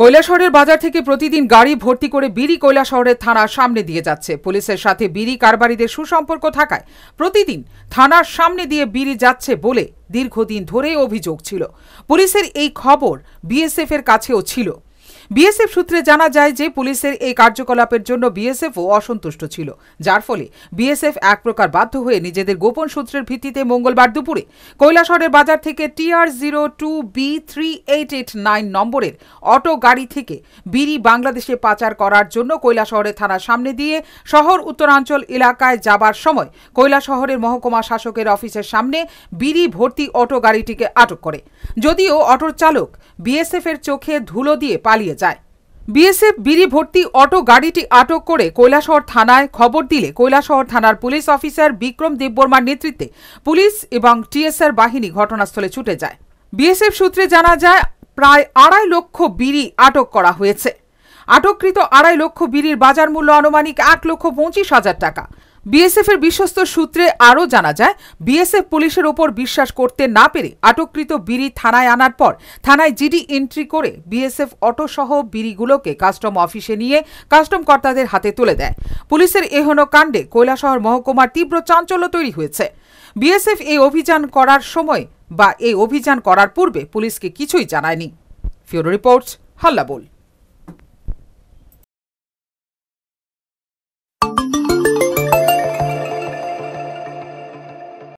কৈলাসহরের বাজার থেকে প্রতিদিন গাড়ি ভর্তি করে বিড়ি কৈলাসহরের থানার সামনে দিয়ে যাচ্ছে পুলিশের সাথে বিড়ি কারবারিদের সুসম্পর্ক থাকায় প্রতিদিন থানার সামনে দিয়ে বিড়ি যাচ্ছে বলে দীর্ঘদিন ধরেই অভিযোগ ছিল পুলিশের এই খবর বিএসএফ এর কাছেও ছিল বিএসএফ সূত্রে জানা যায় যে পুলিশের এই কার্যকলাপের জন্য বিএসএফও অসন্তুষ্ট ছিল যার ফলে বিএসএফ এক প্রকার বাধ্য হয়ে নিজেদের গোপন সূত্রের ভিত্তিতে মঙ্গলবার দুপুরে কৈলাসহরের বাজার থেকে TR zero two B three eight eight nine নম্বরের অটো গাড়ি থেকে বিড়ি বাংলাদেশে পাচার করার জন্য কৈলাসহরের থানার সামনে দিয়ে শহর উত্তরাঞ্চল এলাকায় যাবার সময় কৈলাসহরের মহকুমা শাসকের অফিসের সামনে বিড়ি ভর্তি অটো গাড়িটিকে আটক করে যদিও অটোর চালক বিএসএফ এর চোখে ধুলো দিয়ে পালিয়ে যায় বিএসএফ বিড়ি ভর্তি অটো গাড়িটি আটক করে কৈলাসহর থানায় খবর দিলে কৈলাসহর থানার পুলিশ অফিসার বিক্রম দেববর্মার নেতৃত্বে পুলিশ এবং টিএসআর বাহিনী ঘটনাস্থলে ছুটে যায় বিএসএফ সূত্রে জানা যায় প্রায় আড়াই লক্ষ বিড়ি আটক করা হয়েছে আটককৃত আড়াই লক্ষ বিড়ির বাজার মূল্য আনুমানিক এক লক্ষ পঁচিশ হাজার টাকা বিএসএফের বিশ্বস্ত সূত্রে আরও জানা যায় বিএসএফ পুলিশের ওপর বিশ্বাস করতে না পেরে আটককৃত বিড়ি থানায় আনার পর থানায় জিডি এন্ট্রি করে বিএসএফ অটোসহ বিড়িগুলোকে কাস্টম অফিসে নিয়ে কাস্টম কর্তাদের হাতে তুলে দেয় পুলিশের এহন কাণ্ডে কৈলাসহর মহকুমার তীব্র চাঞ্চল্য তৈরি হয়েছে বিএসএফ এই অভিযান করার সময় বা এই অভিযান করার পূর্বে পুলিশকে কিছুই জানায়নি ফিউরো রিপোর্টস হাল্লাবোল